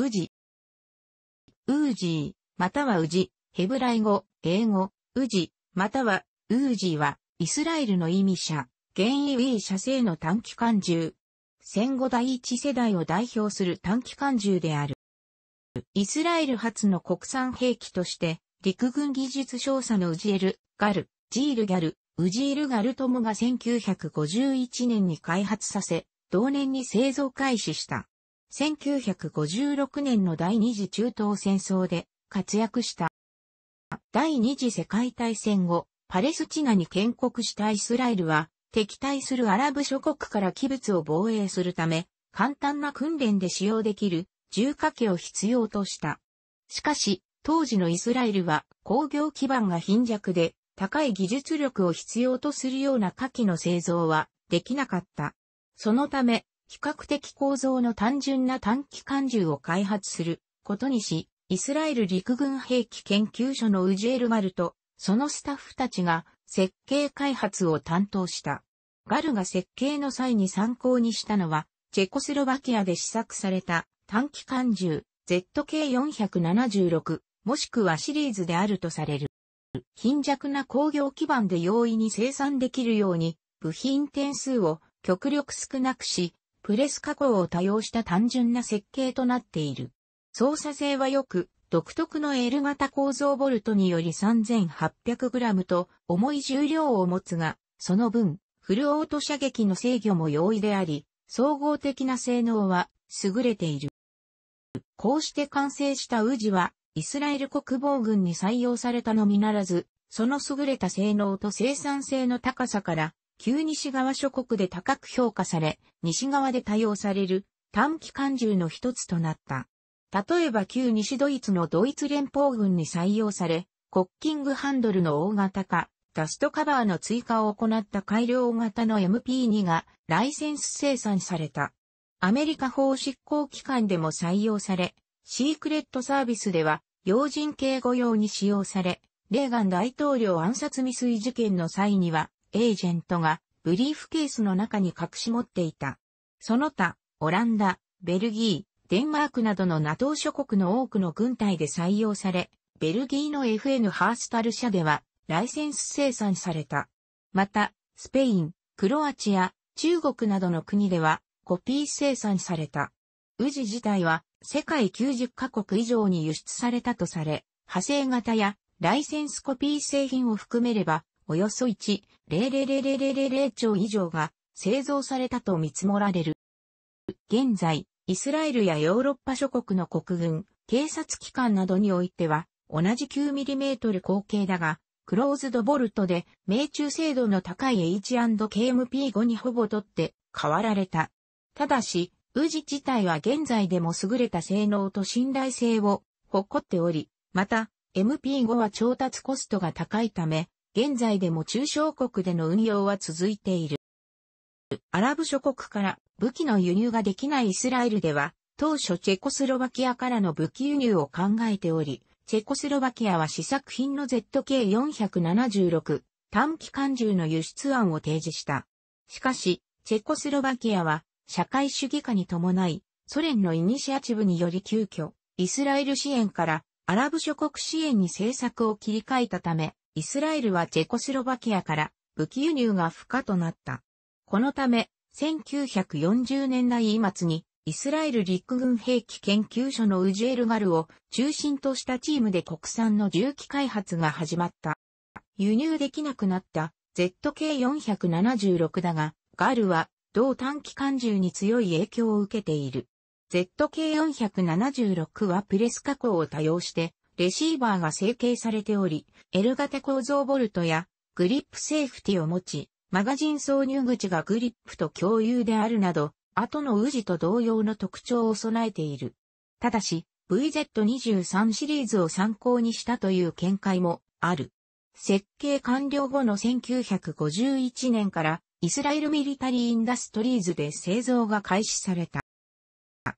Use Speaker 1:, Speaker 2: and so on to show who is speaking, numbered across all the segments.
Speaker 1: ウジ。ウージー、またはウジ、ヘブライ語、英語、ウジ、または、ウージーは、イスラエルの意味者、現因ウィー社製の短期間銃。戦後第一世代を代表する短期間銃である。イスラエル初の国産兵器として、陸軍技術少佐のウジエル、ガル、ジールギャル、ウジールガルモが1951年に開発させ、同年に製造開始した。1956年の第二次中東戦争で活躍した。第二次世界大戦後、パレスチナに建国したイスラエルは、敵対するアラブ諸国から器物を防衛するため、簡単な訓練で使用できる重火器を必要とした。しかし、当時のイスラエルは工業基盤が貧弱で、高い技術力を必要とするような火器の製造はできなかった。そのため、比較的構造の単純な短期間銃を開発することにし、イスラエル陸軍兵器研究所のウジエル・マルと、そのスタッフたちが設計開発を担当した。ガルが設計の際に参考にしたのは、チェコスロバキアで試作された短期間銃 ZK476 もしくはシリーズであるとされる。貧弱な工業基盤で容易に生産できるように部品点数を極力少なくし、プレス加工を多用した単純な設計となっている。操作性はよく、独特の L 型構造ボルトにより 3800g と重い重量を持つが、その分、フルオート射撃の制御も容易であり、総合的な性能は優れている。こうして完成したウジは、イスラエル国防軍に採用されたのみならず、その優れた性能と生産性の高さから、旧西側諸国で高く評価され、西側で多用される短期間銃の一つとなった。例えば旧西ドイツのドイツ連邦軍に採用され、コッキングハンドルの大型化、ダストカバーの追加を行った改良型の MP2 がライセンス生産された。アメリカ法執行機関でも採用され、シークレットサービスでは要人警護用に使用され、レーガン大統領暗殺未遂事件の際にはエージェントがブリーフケースの中に隠し持っていた。その他、オランダ、ベルギー、デンマークなどの NATO 諸国の多くの軍隊で採用され、ベルギーの FN ハースタル社ではライセンス生産された。また、スペイン、クロアチア、中国などの国ではコピー生産された。宇治自体は世界90カ国以上に輸出されたとされ、派生型やライセンスコピー製品を含めればおよそ1 0 0 0 0 0 0兆以上が製造されたと見積もられる。現在、イスラエルやヨーロッパ諸国の国軍、警察機関などにおいては、同じ 9mm 口径だが、クローズドボルトで、命中精度の高い H&KMP5 にほぼ取って変わられた。ただし、ウジ自体は現在でも優れた性能と信頼性を誇っており、また、MP5 は調達コストが高いため、現在でも中小国での運用は続いている。アラブ諸国から武器の輸入ができないイスラエルでは、当初チェコスロバキアからの武器輸入を考えており、チェコスロバキアは試作品の ZK476 短期間銃の輸出案を提示した。しかし、チェコスロバキアは社会主義化に伴い、ソ連のイニシアチブにより急遽、イスラエル支援からアラブ諸国支援に政策を切り替えたため、イスラエルはチェコスロバキアから武器輸入が不可となった。このため、1940年代末に、イスラエル陸軍兵器研究所のウジエルガルを中心としたチームで国産の銃器開発が始まった。輸入できなくなった ZK476 だが、ガルは同短期間銃に強い影響を受けている。ZK476 はプレス加工を多用してレシーバーが成形されており、L 型構造ボルトやグリップセーフティを持ち、マガジン挿入口がグリップと共有であるなど、後のウジと同様の特徴を備えている。ただし、VZ23 シリーズを参考にしたという見解もある。設計完了後の1951年からイスラエルミリタリー・インダストリーズで製造が開始された。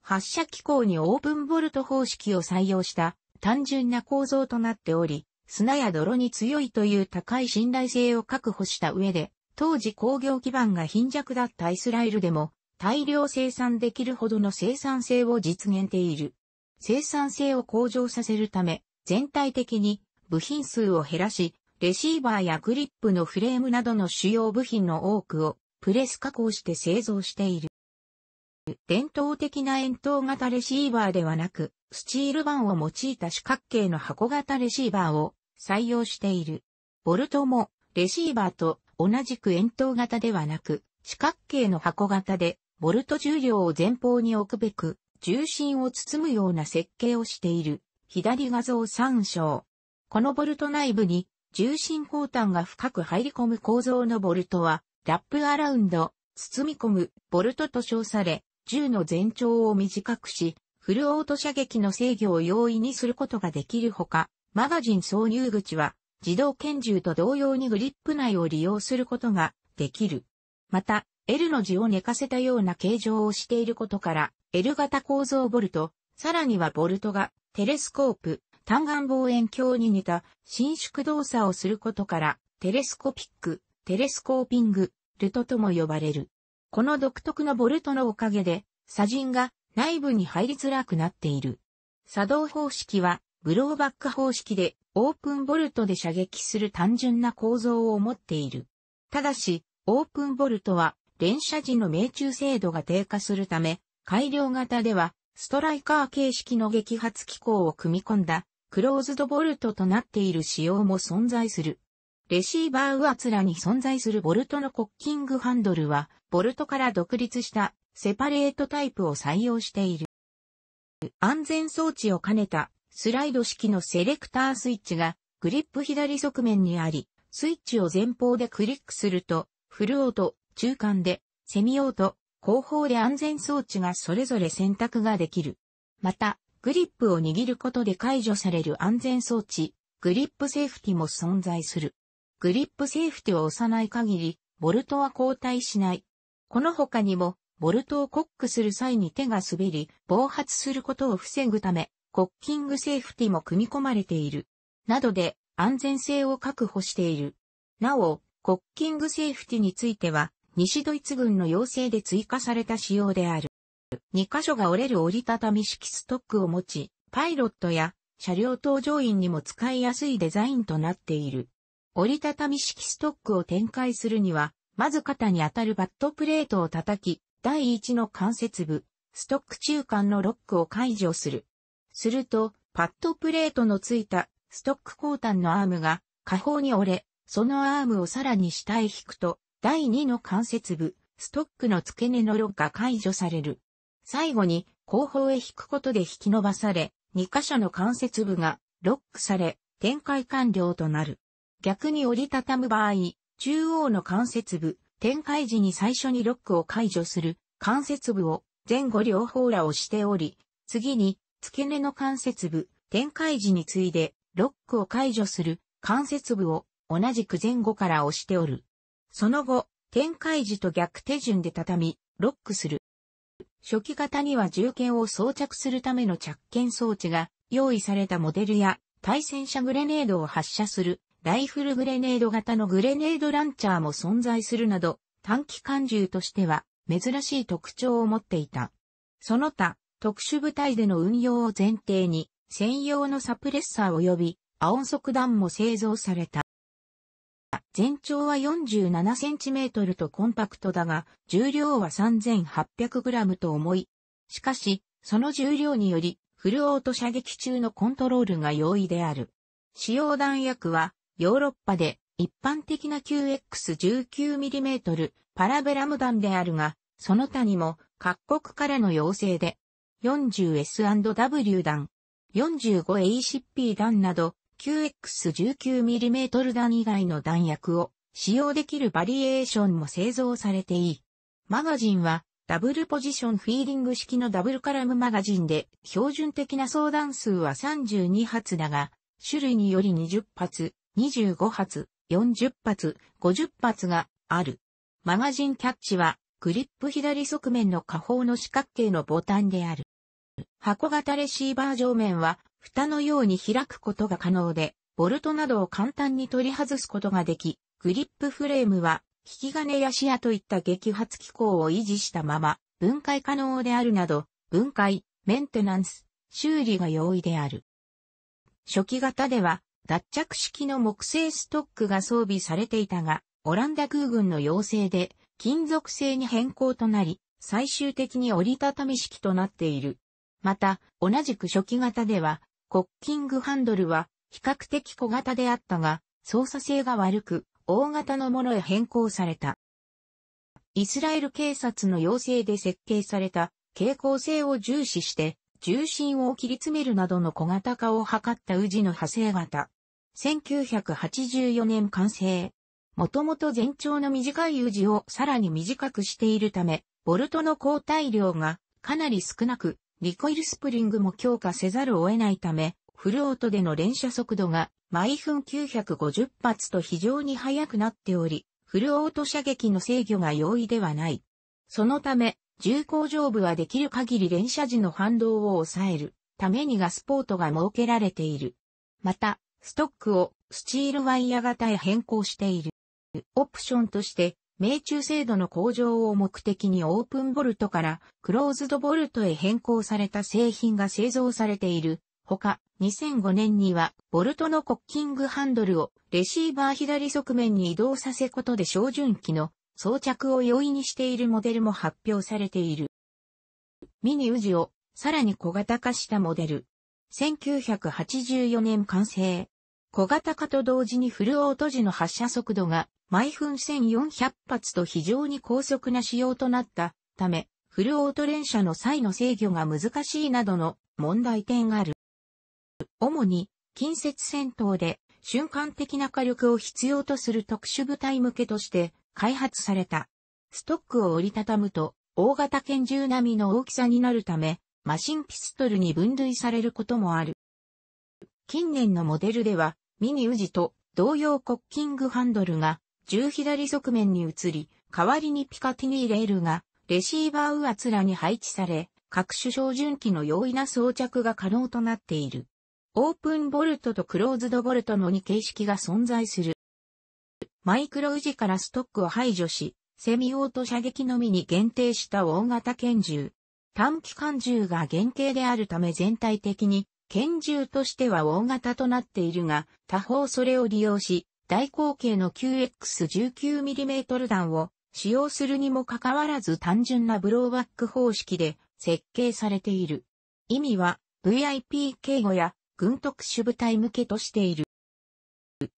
Speaker 1: 発射機構にオープンボルト方式を採用した単純な構造となっており、砂や泥に強いという高い信頼性を確保した上で、当時工業基盤が貧弱だったイスラエルでも大量生産できるほどの生産性を実現している。生産性を向上させるため、全体的に部品数を減らし、レシーバーやグリップのフレームなどの主要部品の多くをプレス加工して製造している。伝統的な円筒型レシーバーではなく、スチール板を用いた四角形の箱型レシーバーを採用している。ボルトもレシーバーと同じく円筒型ではなく、四角形の箱型で、ボルト重量を前方に置くべく、重心を包むような設計をしている。左画像参照。このボルト内部に重心交換が深く入り込む構造のボルトは、ラップアラウンド、包み込む、ボルトと称され、銃の全長を短くし、フルオート射撃の制御を容易にすることができるほか、マガジン挿入口は自動拳銃と同様にグリップ内を利用することができる。また、L の字を寝かせたような形状をしていることから、L 型構造ボルト、さらにはボルトがテレスコープ、単眼望遠鏡に似た伸縮動作をすることから、テレスコピック、テレスコーピング、ルトとも呼ばれる。この独特のボルトのおかげで、砂塵が内部に入りづらくなっている。作動方式は、ブローバック方式で、オープンボルトで射撃する単純な構造を持っている。ただし、オープンボルトは、連射時の命中精度が低下するため、改良型では、ストライカー形式の撃発機構を組み込んだ、クローズドボルトとなっている仕様も存在する。レシーバー上面に存在するボルトのコッキングハンドルは、ボルトから独立したセパレートタイプを採用している。安全装置を兼ねたスライド式のセレクタースイッチがグリップ左側面にあり、スイッチを前方でクリックすると、フルオート、中間で、セミオート、後方で安全装置がそれぞれ選択ができる。また、グリップを握ることで解除される安全装置、グリップセーフティも存在する。グリップセーフティを押さない限り、ボルトは交代しない。この他にも、ボルトをコックする際に手が滑り、暴発することを防ぐため、コッキングセーフティも組み込まれている。などで、安全性を確保している。なお、コッキングセーフティについては、西ドイツ軍の要請で追加された仕様である。2箇所が折れる折りたたみ式ストックを持ち、パイロットや車両搭乗員にも使いやすいデザインとなっている。折りたたみ式ストックを展開するには、まず肩に当たるバットプレートを叩き、第一の関節部、ストック中間のロックを解除する。すると、パッドプレートのついたストック後端のアームが下方に折れ、そのアームをさらに下へ引くと、第2の関節部、ストックの付け根のロックが解除される。最後に、後方へ引くことで引き伸ばされ、2箇所の関節部がロックされ、展開完了となる。逆に折りたたむ場合、中央の関節部、展開時に最初にロックを解除する関節部を前後両方らをしており、次に付け根の関節部、展開時に次いでロックを解除する関節部を同じく前後から押しておる。その後、展開時と逆手順で畳み、ロックする。初期型には銃剣を装着するための着剣装置が用意されたモデルや対戦車グレネードを発射するライフルグレネード型のグレネードランチャーも存在するなど、短期間銃としては珍しい特徴を持っていた。その他、特殊部隊での運用を前提に、専用のサプレッサー及び、アオン速弾も製造された。全長は4 7トルとコンパクトだが、重量は3 8 0 0ムと重い。しかし、その重量により、フルオート射撃中のコントロールが容易である。使用弾薬はヨーロッパで一般的な q x 1 9 m m パラベラム弾であるが、その他にも各国からの要請で 40S&W 弾、45ACP 弾など q x 1 9 m m 弾以外の弾薬を使用できるバリエーションも製造されていい。マガジンはダブルポジションフィーリング式のダブルカラムマガジンで標準的な相談数は32発だが、種類により20発、25発、40発、50発がある。マガジンキャッチは、グリップ左側面の下方の四角形のボタンである。箱型レシーバー上面は、蓋のように開くことが可能で、ボルトなどを簡単に取り外すことができ、グリップフレームは、引き金や視野といった激発機構を維持したまま、分解可能であるなど、分解、メンテナンス、修理が容易である。初期型では、脱着式の木製ストックが装備されていたが、オランダ空軍の要請で金属製に変更となり、最終的に折りたたみ式となっている。また、同じく初期型では、コッキングハンドルは比較的小型であったが、操作性が悪く、大型のものへ変更された。イスラエル警察の要請で設計された傾向性を重視して、重心を切り詰めるなどの小型化を図った宇治の派生型。1984年完成。もともと全長の短い宇治をさらに短くしているため、ボルトの交代量がかなり少なく、リコイルスプリングも強化せざるを得ないため、フルオートでの連射速度が毎分950発と非常に速くなっており、フルオート射撃の制御が容易ではない。そのため、重工上部はできる限り連射時の反動を抑えるためにガスポートが設けられている。また、ストックをスチールワイヤ型へ変更している。オプションとして、命中精度の向上を目的にオープンボルトからクローズドボルトへ変更された製品が製造されている。ほか、2005年には、ボルトのコッキングハンドルをレシーバー左側面に移動させことで照準器の装着を容易にしているモデルも発表されている。ミニウジをさらに小型化したモデル。1984年完成。小型化と同時にフルオート時の発射速度が毎分1400発と非常に高速な仕様となったため、フルオート連射の際の制御が難しいなどの問題点がある。主に近接戦闘で瞬間的な火力を必要とする特殊部隊向けとして開発された。ストックを折りたたむと大型拳銃並みの大きさになるため、マシンピストルに分類されることもある。近年のモデルでは、ミニウジと同様コッキングハンドルが10左側面に移り、代わりにピカティニーレールがレシーバー上つらに配置され、各種照準器の容易な装着が可能となっている。オープンボルトとクローズドボルトの2形式が存在する。マイクロウジからストックを排除し、セミオート射撃のみに限定した大型拳銃。短期間銃が原型であるため全体的に拳銃としては大型となっているが、他方それを利用し、大口径の 9X19mm 弾を使用するにもかかわらず単純なブローバック方式で設計されている。意味は VIP 警護や軍特殊部隊向けとしている。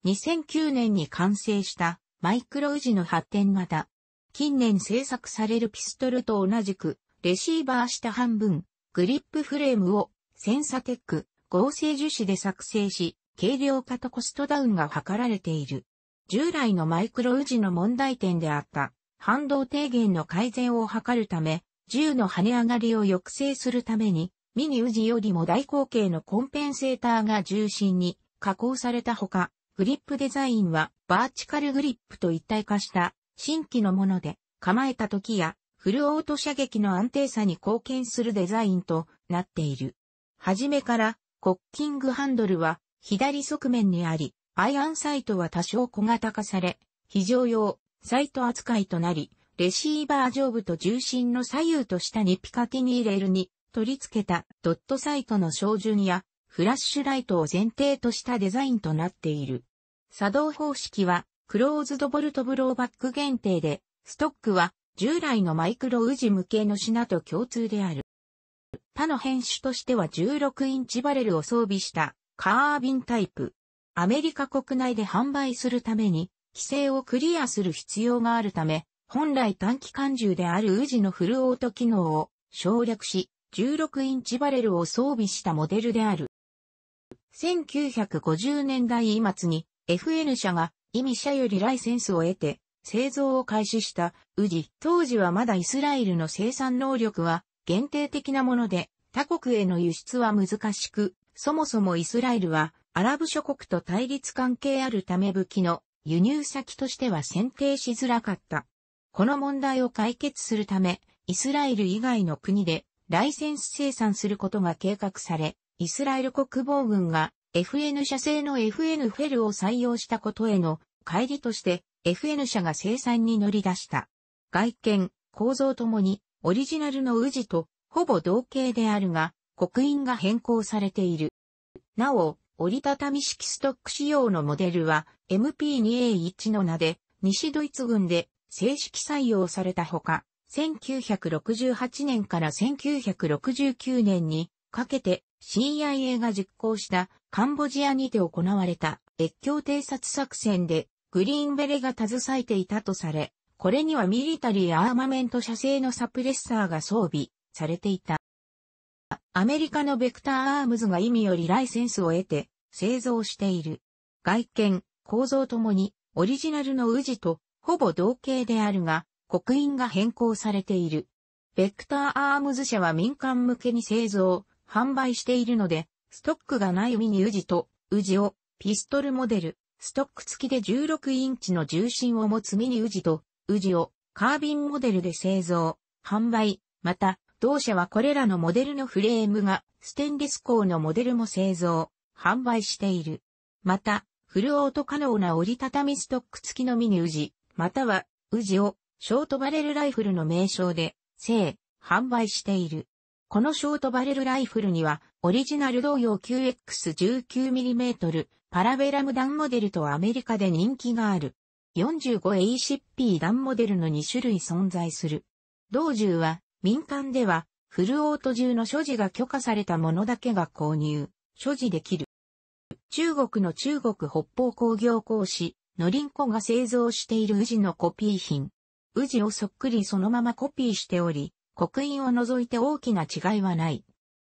Speaker 1: 2009年に完成したマイクロジの発展型。近年製作されるピストルと同じくレシーバー下半分、グリップフレームをセンサテック、合成樹脂で作成し、軽量化とコストダウンが図られている。従来のマイクロウジの問題点であった反動低減の改善を図るため、銃の跳ね上がりを抑制するために、ミニウジよりも大口径のコンペンセーターが重心に加工されたほか、グリップデザインはバーチカルグリップと一体化した新規のもので、構えた時やフルオート射撃の安定さに貢献するデザインとなっている。はじめからコッキングハンドルは左側面にあり、アイアンサイトは多少小型化され、非常用、サイト扱いとなり、レシーバー上部と重心の左右と下にピカティニーレールに取り付けたドットサイトの照準やフラッシュライトを前提としたデザインとなっている。作動方式はクローズドボルトブローバック限定で、ストックは従来のマイクロウジ向けの品と共通である。他の変種としては16インチバレルを装備したカービンタイプ。アメリカ国内で販売するために、規制をクリアする必要があるため、本来短期間銃であるウジのフルオート機能を省略し、16インチバレルを装備したモデルである。1950年代末に FN 社が意味社よりライセンスを得て製造を開始したウジ。当時はまだイスラエルの生産能力は限定的なもので、他国への輸出は難しく、そもそもイスラエルはアラブ諸国と対立関係あるため武器の輸入先としては選定しづらかった。この問題を解決するため、イスラエル以外の国でライセンス生産することが計画され、イスラエル国防軍が FN 社製の FN フェルを採用したことへの帰りとして FN 社が生産に乗り出した。外見、構造ともにオリジナルの宇治とほぼ同型であるが、刻印が変更されている。なお、折りたたみ式ストック仕様のモデルは MP2A1 の名で西ドイツ軍で正式採用されたほか、1968年から1969年にかけて CIA が実行したカンボジアにて行われた越境偵察作戦でグリーンベレが携えていたとされ、これにはミリタリーアーマメント社製のサプレッサーが装備されていた。アメリカのベクターアームズが意味よりライセンスを得て製造している。外見、構造ともにオリジナルの宇治とほぼ同型であるが、刻印が変更されている。ベクターアームズ社は民間向けに製造、販売しているので、ストックがないミニ宇治と、宇治を、ピストルモデル、ストック付きで16インチの重心を持つミニ宇治と、治をカービンモデルで製造、販売、また、同社はこれらのモデルのフレームがステンレス鋼のモデルも製造、販売している。また、フルオート可能な折りたたみストック付きのミニウジ、または、ウジをショートバレルライフルの名称で、製、販売している。このショートバレルライフルには、オリジナル同様 9X19mm パラベラム弾モデルとアメリカで人気がある。45ACP 弾モデルの2種類存在する。同銃は民間ではフルオート銃の所持が許可されたものだけが購入、所持できる。中国の中国北方工業工師、のりんこが製造している宇治のコピー品。宇治をそっくりそのままコピーしており、刻印を除いて大きな違いはない。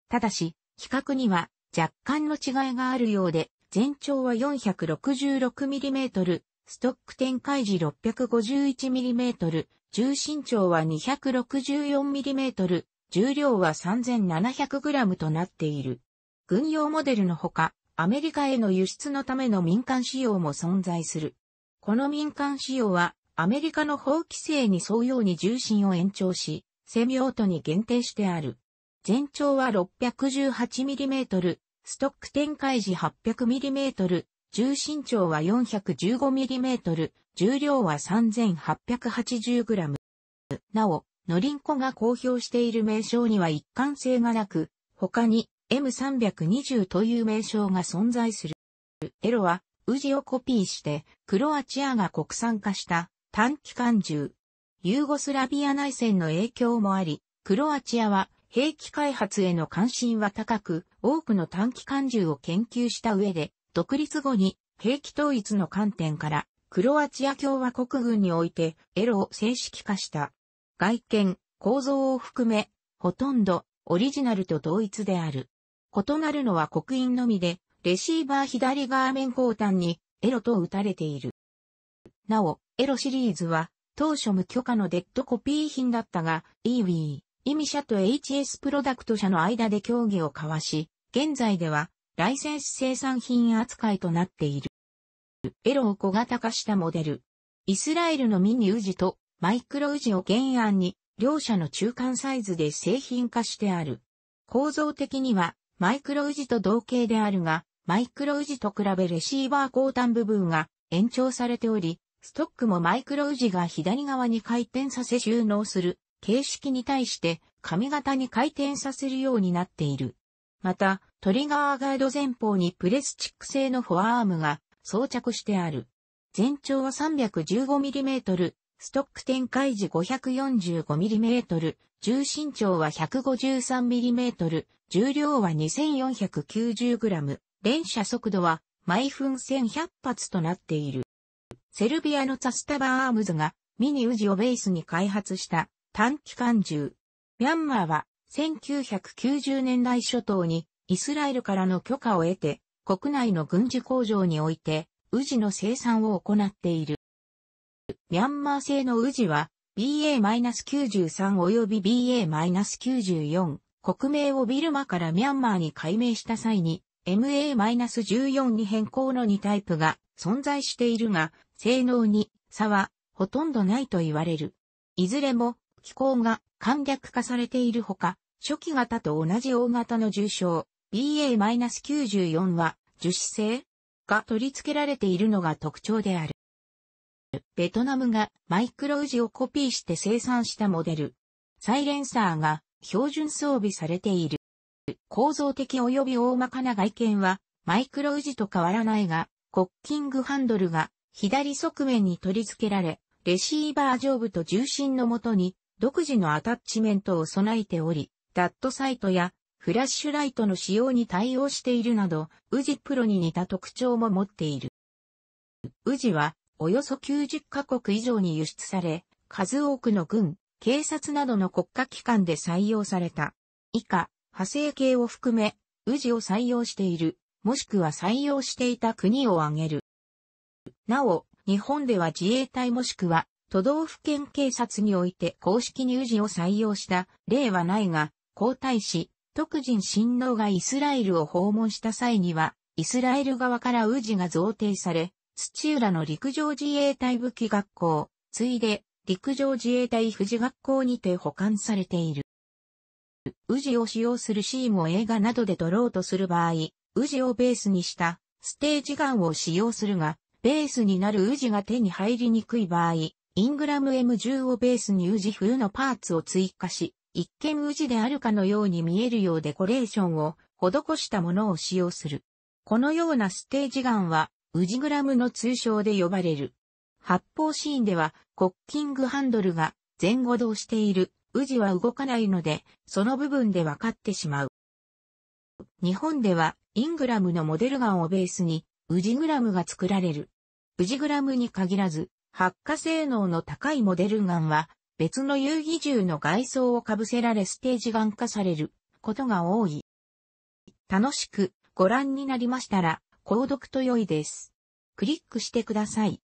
Speaker 1: ただし、比較には若干の違いがあるようで、全長は 466mm、ストック展開時 651mm、重心長は 264mm、重量は 3700g となっている。軍用モデルのほか、アメリカへの輸出のための民間仕様も存在する。この民間仕様は、アメリカの法規制に沿うように重心を延長し、セミオートに限定してある。全長は 618mm、ストック展開時 800mm、重心長は 415mm、重量は 3880g。なお、ノリンコが公表している名称には一貫性がなく、他に M320 という名称が存在する。エロは、ウジをコピーして、クロアチアが国産化した短期間銃。ユーゴスラビア内戦の影響もあり、クロアチアは兵器開発への関心は高く、多くの短期間銃を研究した上で、独立後に兵器統一の観点からクロアチア共和国軍においてエロを正式化した。外見、構造を含め、ほとんどオリジナルと同一である。異なるのは刻印のみで、レシーバー左側面後端にエロと打たれている。なお、エロシリーズは当初無許可のデッドコピー品だったが、e w ーイミ社と HS プロダクト社の間で協議を交わし、現在ではライセンス生産品扱いとなっている。エロを小型化したモデル。イスラエルのミニウジとマイクロウジを原案に、両者の中間サイズで製品化してある。構造的には、マイクロウジと同型であるが、マイクロウジと比べレシーバー後端部分が延長されており、ストックもマイクロウジが左側に回転させ収納する形式に対して、髪型に回転させるようになっている。また、トリガーガード前方にプレスチック製のフォアアームが装着してある。全長は 315mm、ストック展開時 545mm、重心長は 153mm、重量は 2490g、連射速度は毎分1100発となっている。セルビアのザスタバーアームズがミニウジをベースに開発した短期間銃。ミャンマーは1990年代初頭にイスラエルからの許可を得て国内の軍事工場においてウジの生産を行っている。ミャンマー製のウジは BA-93 及び BA-94 国名をビルマからミャンマーに改名した際に MA-14 に変更の2タイプが存在しているが性能に差はほとんどないと言われる。いずれも機構が簡略化されているほか、初期型と同じ大型の重症 BA-94 は樹脂製が取り付けられているのが特徴である。ベトナムがマイクロウジをコピーして生産したモデル。サイレンサーが標準装備されている。構造的及び大まかな外見はマイクロウジと変わらないが、コッキングハンドルが左側面に取り付けられ、レシーバー上部と重心のもとに独自のアタッチメントを備えており、ダットサイトやフラッシュライトの使用に対応しているなど、ウジプロに似た特徴も持っている。ウジは、およそ90カ国以上に輸出され、数多くの軍、警察などの国家機関で採用された。以下、派生系を含め、ウジを採用している、もしくは採用していた国を挙げる。なお、日本では自衛隊もしくは都道府県警察において公式入試を採用した例はないが、皇太子、特人親王がイスラエルを訪問した際には、イスラエル側から宇治が贈呈され、土浦の陸上自衛隊武器学校、ついで陸上自衛隊富士学校にて保管されている。宇治を使用するシーンを映画などで撮ろうとする場合、宇治をベースにしたステージガンを使用するが、ベースになる宇治が手に入りにくい場合、イングラム M10 をベースにウジ風のパーツを追加し、一見ウジであるかのように見えるようデコレーションを施したものを使用する。このようなステージガンは、ウジグラムの通称で呼ばれる。発砲シーンでは、コッキングハンドルが前後動している、ウジは動かないので、その部分で分かってしまう。日本では、イングラムのモデルガンをベースに、ウジグラムが作られる。宇治グラムに限らず、発火性能の高いモデルガンは、別の遊戯銃の外装をかぶせられステージガン化されることが多い。楽しくご覧になりましたら、購読と良いです。クリックしてください。